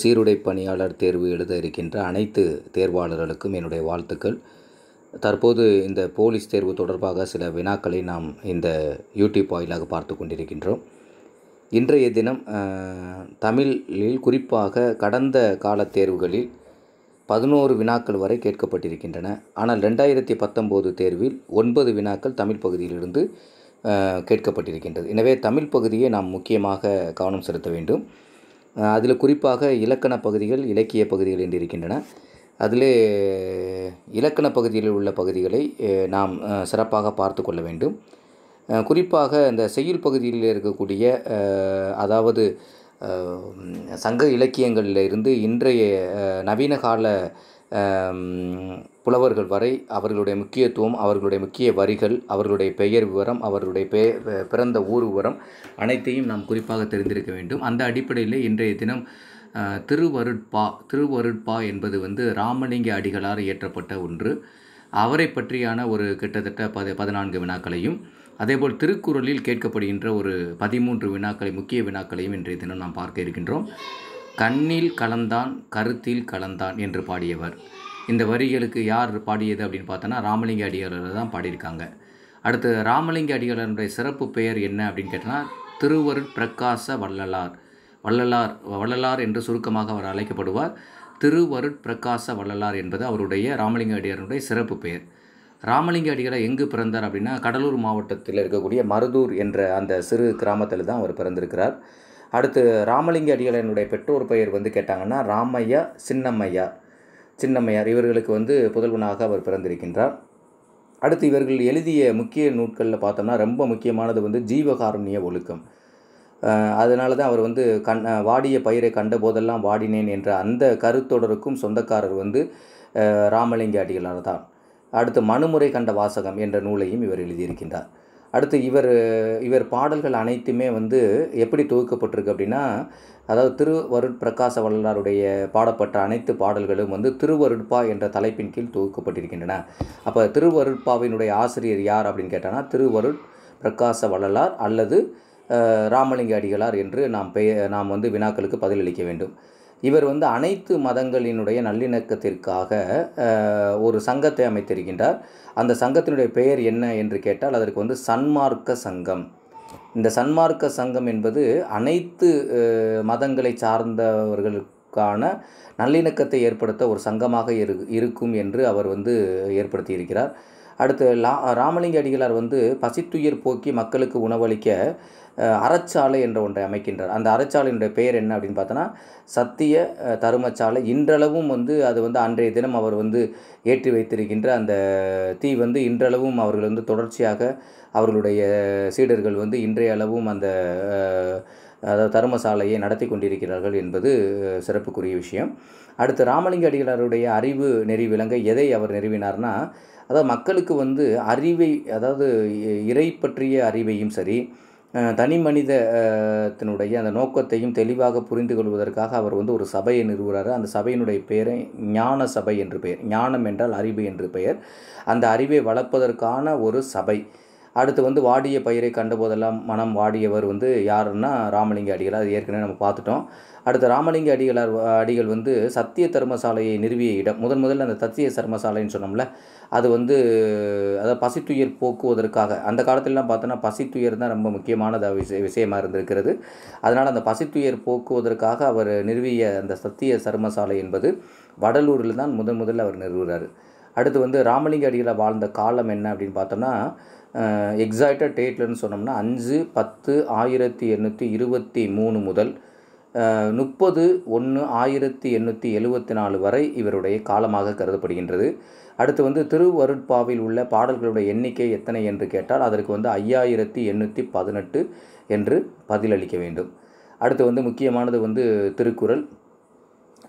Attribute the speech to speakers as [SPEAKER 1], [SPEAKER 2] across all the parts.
[SPEAKER 1] சீருடை பணியாளர் தேர்வு எழுத இருக்கின்ற அனைத்து தேர்வாளர்களுக்கும் என்னுடைய வாழ்த்துக்கள் தற்போது இந்த போலீஸ் தேர்வு தொடர்பாக சில வினாக்களை நாம் இந்த யூடியூப் வாயிலாக பார்த்து கொண்டிருக்கின்றோம் இன்றைய தினம் தமிழில் குறிப்பாக கடந்த கால தேர்வுகளில் பதினோரு வினாக்கள் வரை கேட்கப்பட்டிருக்கின்றன ஆனால் ரெண்டாயிரத்தி பத்தொம்போது தேர்வில் ஒன்பது வினாக்கள் தமிழ் பகுதியிலிருந்து கேட்கப்பட்டிருக்கின்றது எனவே தமிழ் பகுதியை நாம் முக்கியமாக கவனம் செலுத்த வேண்டும் அதில் குறிப்பாக இலக்கண பகுதிகள் இலக்கிய பகுதிகள் என்று இருக்கின்றன அதில் இலக்கண பகுதியில் உள்ள பகுதிகளை நாம் சிறப்பாக பார்த்து கொள்ள வேண்டும் குறிப்பாக இந்த செய்யுள் பகுதியில் இருக்கக்கூடிய அதாவது சங்க இலக்கியங்களில் இருந்து இன்றைய நவீன கால புலவர்கள் வரை அவர்களுடைய முக்கியத்துவம் அவர்களுடைய முக்கிய வரிகள் அவர்களுடைய பெயர் விவரம் அவர்களுடைய பெ பிறந்த ஊர் விவரம் அனைத்தையும் நாம் குறிப்பாக தெரிந்திருக்க வேண்டும் அந்த அடிப்படையில் இன்றைய தினம் திருவருட்பா திருவருட்பா என்பது வந்து ராமலிங்க அடிகளார் இயற்றப்பட்ட ஒன்று அவரை பற்றியான ஒரு கிட்டத்தட்ட பதி பதினான்கு வினாக்களையும் அதேபோல் திருக்குறளில் கேட்கப்படுகின்ற ஒரு பதிமூன்று வினாக்களை முக்கிய வினாக்களையும் இன்றைய தினம் நாம் பார்க்க இருக்கின்றோம் கண்ணில் கலந்தான் கருத்தில் கலந்தான் என்று பாடியவர் இந்த வரிகளுக்கு யார் பாடியது அப்படின்னு பார்த்தோன்னா ராமலிங்க அடிகளார் தான் பாடியிருக்காங்க அடுத்து ராமலிங்க அடிகளாருடைய சிறப்பு பெயர் என்ன அப்படின்னு கேட்டனா திருவருட் பிரகாச வள்ளலார் வள்ளலார் வள்ளலார் என்று சுருக்கமாக அவர் அழைக்கப்படுவார் திருவருட் பிரகாச வள்ளலார் என்பது அவருடைய ராமலிங்க அடிகளாருடைய சிறப்பு பெயர் ராமலிங்க அடிகளை எங்கு பிறந்தார் அப்படின்னா கடலூர் மாவட்டத்தில் இருக்கக்கூடிய மருதூர் என்ற அந்த சிறு கிராமத்தில் தான் அவர் பிறந்திருக்கிறார் அடுத்து ராமலிங்க அடிகளினுடைய பெற்றோர் பெயர் வந்து கேட்டாங்கன்னா ராமையா சின்னம்மையா சின்னம்மையார் இவர்களுக்கு வந்து புதல்வனாக அவர் பிறந்திருக்கின்றார் அடுத்து இவர்கள் எழுதிய முக்கிய நூட்களில் பார்த்தோம்னா ரொம்ப முக்கியமானது வந்து ஜீவகாருண்ய ஒழுக்கம் அதனால தான் அவர் வந்து கண் வாடிய பயிரை கண்ட போதெல்லாம் வாடினேன் என்ற அந்த கருத்தொடருக்கும் சொந்தக்காரர் வந்து ராமலிங்க அடிகளார் தான் அடுத்து மனுமுறை கண்ட வாசகம் என்ற நூலையும் இவர் எழுதியிருக்கின்றார் அடுத்து இவர் இவர் பாடல்கள் அனைத்துமே வந்து எப்படி தொகுக்கப்பட்டிருக்கு அப்படின்னா அதாவது திருவருட் பிரகாச வல்லாருடைய பாடப்பட்ட அனைத்து பாடல்களும் வந்து திருவருட்பா என்ற தலைப்பின் கீழ் தொகுக்கப்பட்டிருக்கின்றன அப்போ திருவருட்பாவினுடைய ஆசிரியர் யார் அப்படின்னு கேட்டோன்னா திருவருட் பிரகாச வள்ளலார் அல்லது ராமலிங்க அடிகளார் என்று நாம் பெய நாம் வந்து வினாக்களுக்கு பதிலளிக்க வேண்டும் இவர் வந்து அனைத்து மதங்களினுடைய நல்லிணக்கத்திற்காக ஒரு சங்கத்தை அமைத்திருக்கின்றார் அந்த சங்கத்தினுடைய பெயர் என்ன என்று கேட்டால் அதற்கு வந்து சன்மார்க்க சங்கம் இந்த சன்மார்க்க சங்கம் என்பது அனைத்து மதங்களை சார்ந்தவர்களுக்கான நல்லிணக்கத்தை ஏற்படுத்த ஒரு சங்கமாக இரு இருக்கும் என்று அவர் வந்து ஏற்படுத்தியிருக்கிறார் அடுத்து லா ராமலிங்க அடிகளார் வந்து பசித்துயிர் போக்கி மக்களுக்கு உணவளிக்க அறச்சாலை என்ற ஒன்றை அமைக்கின்றார் அந்த அறச்சாலையினுடைய பெயர் என்ன அப்படின்னு பார்த்தோன்னா சத்திய தருமச்சாலை இன்றளவும் வந்து அது வந்து அன்றைய தினம் அவர் வந்து ஏற்றி வைத்திருக்கின்ற அந்த தீ வந்து இன்றளவும் அவர்கள் வந்து தொடர்ச்சியாக அவர்களுடைய சீடர்கள் வந்து இன்றைய அளவும் அந்த அதாவது தர்மசாலையை நடத்தி கொண்டிருக்கிறார்கள் என்பது சிறப்புக்குரிய விஷயம் அடுத்து ராமலிங்க அடிகளாருடைய அறிவு நெறி விளங்க எதை அவர் நிறுவினார்னா அதாவது மக்களுக்கு வந்து அறிவை அதாவது இறை பற்றிய அறிவையும் சரி தனி மனிதத்தினுடைய அந்த நோக்கத்தையும் தெளிவாக புரிந்து கொள்வதற்காக அவர் வந்து ஒரு சபையை நிறுவுகிறார் அந்த சபையினுடைய பெயரை ஞான சபை என்று பெயர் ஞானம் என்றால் அறிவு என்று பெயர் அந்த அறிவை வளர்ப்பதற்கான ஒரு சபை அடுத்து வந்து வாடிய பயிரை கண்டபோதெல்லாம் மனம் வாடியவர் வந்து யாருன்னா ராமலிங்க அடிகளார் அது ஏற்கனவே நம்ம பார்த்துட்டோம் அடுத்து ராமலிங்க அடிகளார் அடிகள் வந்து சத்திய தர்மசாலையை நிறுவிய இடம் முதன் முதல்ல அந்த சத்திய தர்மசாலைன்னு சொன்னோம்ல அது வந்து அதாவது பசித்துயிர் போக்குவதற்காக அந்த காலத்திலலாம் பார்த்தோன்னா பசித்துயர் தான் ரொம்ப முக்கியமானதாக விஷய விஷயமாக இருந்திருக்கிறது அதனால் அந்த பசித்துயர் போக்குவதற்காக அவர் நிறுவிய அந்த சத்திய சர்மசாலை என்பது வடலூரில் தான் முதன் முதல்ல அவர் நிறுவுகிறார் அடுத்து வந்து ராமலிங்க அடிகளாக வாழ்ந்த காலம் என்ன அப்படின்னு பார்த்தோம்னா எக்ஸாக்டாக டேட்லன்னு சொன்னோம்னா அஞ்சு பத்து ஆயிரத்தி எண்ணூற்றி இருபத்தி மூணு முதல் முப்பது ஒன்று ஆயிரத்தி எண்ணூற்றி எழுபத்தி நாலு வரை இவருடைய காலமாக கருதப்படுகின்றது அடுத்து வந்து திருவருட்பாவில் உள்ள பாடல்களுடைய எண்ணிக்கை எத்தனை என்று கேட்டால் அதற்கு வந்து ஐயாயிரத்தி எண்ணூற்றி பதினெட்டு என்று பதிலளிக்க வேண்டும் அடுத்து வந்து முக்கியமானது வந்து திருக்குறள்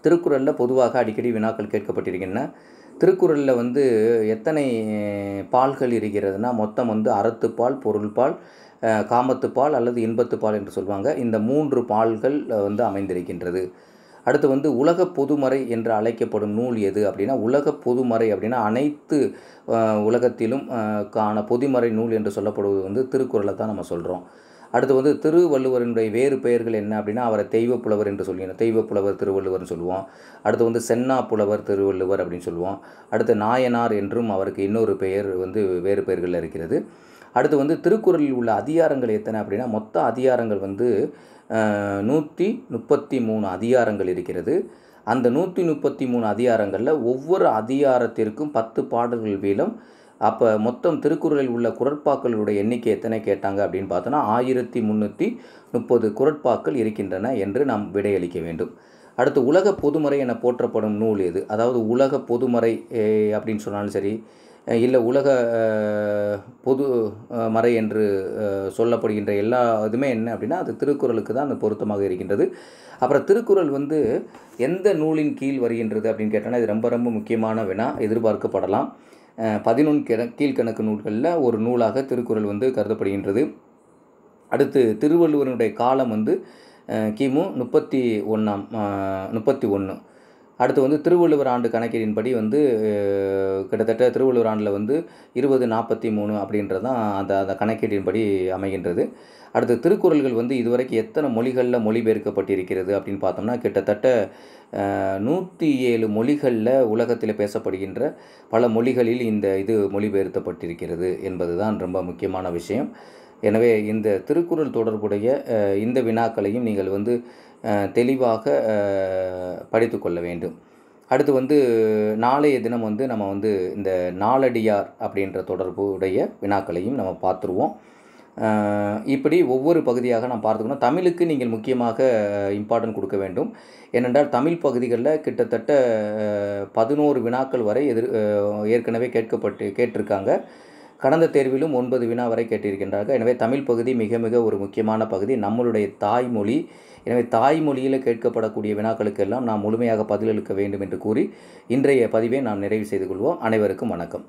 [SPEAKER 1] திருக்குறளில் பொதுவாக அடிக்கடி வினாக்கள் கேட்கப்பட்டிருக்கின்றன திருக்குறளில் வந்து எத்தனை பால்கள் இருக்கிறதுனா மொத்தம் வந்து அறத்துப்பால் பொருள்பால் காமத்துப்பால் அல்லது இன்பத்துப்பால் என்று சொல்லுவாங்க இந்த மூன்று பால்கள் வந்து அமைந்திருக்கின்றது அடுத்து வந்து உலக பொதுமறை என்று அழைக்கப்படும் நூல் எது அப்படின்னா உலக பொதுமறை அப்படின்னா அனைத்து உலகத்திலும் காண பொதுமறை நூல் என்று சொல்லப்படுவது வந்து திருக்குறளை தான் நம்ம சொல்கிறோம் அடுத்து வந்து திருவள்ளுவரினுடைய வேறு பெயர்கள் என்ன அப்படின்னா அவரை தெய்வ புலவர் என்று சொல்லினோம் தெய்வ புலவர் திருவள்ளுவர்னு சொல்லுவோம் அடுத்து வந்து சென்னா புலவர் திருவள்ளுவர் அப்படின்னு சொல்லுவோம் அடுத்து நாயனார் என்றும் அவருக்கு இன்னொரு பெயர் வந்து வேறு பெயர்களில் இருக்கிறது அடுத்து வந்து திருக்குறளில் உள்ள அதிகாரங்கள் எத்தனை அப்படின்னா மொத்த அதிகாரங்கள் வந்து நூற்றி முப்பத்தி மூணு அதிகாரங்கள் இருக்கிறது அந்த நூற்றி முப்பத்தி மூணு அதிகாரங்களில் ஒவ்வொரு அதிகாரத்திற்கும் பத்து பாடல்கள் வீதம் அப்போ மொத்தம் திருக்குறளில் உள்ள குரட்பாக்களுடைய எண்ணிக்கை எத்தனை கேட்டாங்க அப்படின்னு பார்த்தோன்னா ஆயிரத்தி முந்நூற்றி முப்பது குரட்பாக்கள் இருக்கின்றன என்று நாம் விடையளிக்க வேண்டும் அடுத்து உலக பொதுமறை என போற்றப்படும் நூல் எது அதாவது உலக பொதுமறை அப்படின்னு சொன்னாலும் சரி இல்லை உலக பொது மறை என்று சொல்லப்படுகின்ற எல்லா இதுமே என்ன அப்படின்னா அது திருக்குறளுக்கு தான் அந்த பொருத்தமாக இருக்கின்றது அப்புறம் திருக்குறள் வந்து எந்த நூலின் கீழ் வருகின்றது அப்படின்னு கேட்டோன்னா இது ரொம்ப ரொம்ப முக்கியமான வினா எதிர்பார்க்கப்படலாம் பதினொன் கீழ்கணக்கு நூல்களில் ஒரு நூலாக திருக்குறள் வந்து கருதப்படுகின்றது அடுத்து திருவள்ளுவனுடைய காலம் வந்து கிமு முப்பத்தி ஒன்றாம் முப்பத்தி ஒன்று அடுத்து வந்து திருவள்ளுவர் ஆண்டு கணக்கீடின்படி வந்து கிட்டத்தட்ட திருவள்ளுவர் ஆண்டில் வந்து இருபது நாற்பத்தி மூணு அப்படின்றது தான் அந்த அந்த கணக்கீடின்படி அமைகின்றது அடுத்து திருக்குறள்கள் வந்து இதுவரைக்கும் எத்தனை மொழிகளில் மொழிபெயர்க்கப்பட்டிருக்கிறது அப்படின்னு பார்த்தோம்னா கிட்டத்தட்ட நூற்றி ஏழு மொழிகளில் உலகத்தில் பேசப்படுகின்ற பல மொழிகளில் இந்த இது மொழிபெயர்த்தப்பட்டிருக்கிறது என்பது தான் ரொம்ப முக்கியமான விஷயம் எனவே இந்த திருக்குறள் தொடர்புடைய இந்த வினாக்களையும் நீங்கள் வந்து தெளிவாக படித்து கொள்ள வேண்டும் அடுத்து வந்து நாளைய தினம் வந்து நம்ம வந்து இந்த நாளடியார் அப்படின்ற தொடர்புடைய வினாக்களையும் நம்ம பார்த்துருவோம் இப்படி ஒவ்வொரு பகுதியாக நாம் பார்த்துக்கணும் தமிழுக்கு நீங்கள் முக்கியமாக இம்பார்ட்டன்ட் கொடுக்க வேண்டும் ஏனென்றால் தமிழ் பகுதிகளில் கிட்டத்தட்ட பதினோரு வினாக்கள் வரை எதிர் ஏற்கனவே கேட்கப்பட்டு கேட்டிருக்காங்க கடந்த தேர்விலும் ஒன்பது வினா வரை கேட்டிருக்கின்றார்கள் எனவே தமிழ் பகுதி மிக மிக ஒரு முக்கியமான பகுதி நம்மளுடைய தாய்மொழி எனவே தாய்மொழியில் கேட்கப்படக்கூடிய வினாக்களுக்கெல்லாம் நாம் முழுமையாக பதிலளிக்க வேண்டும் என்று கூறி இன்றைய பதிவை நாம் நிறைவு செய்து கொள்வோம் அனைவருக்கும் வணக்கம்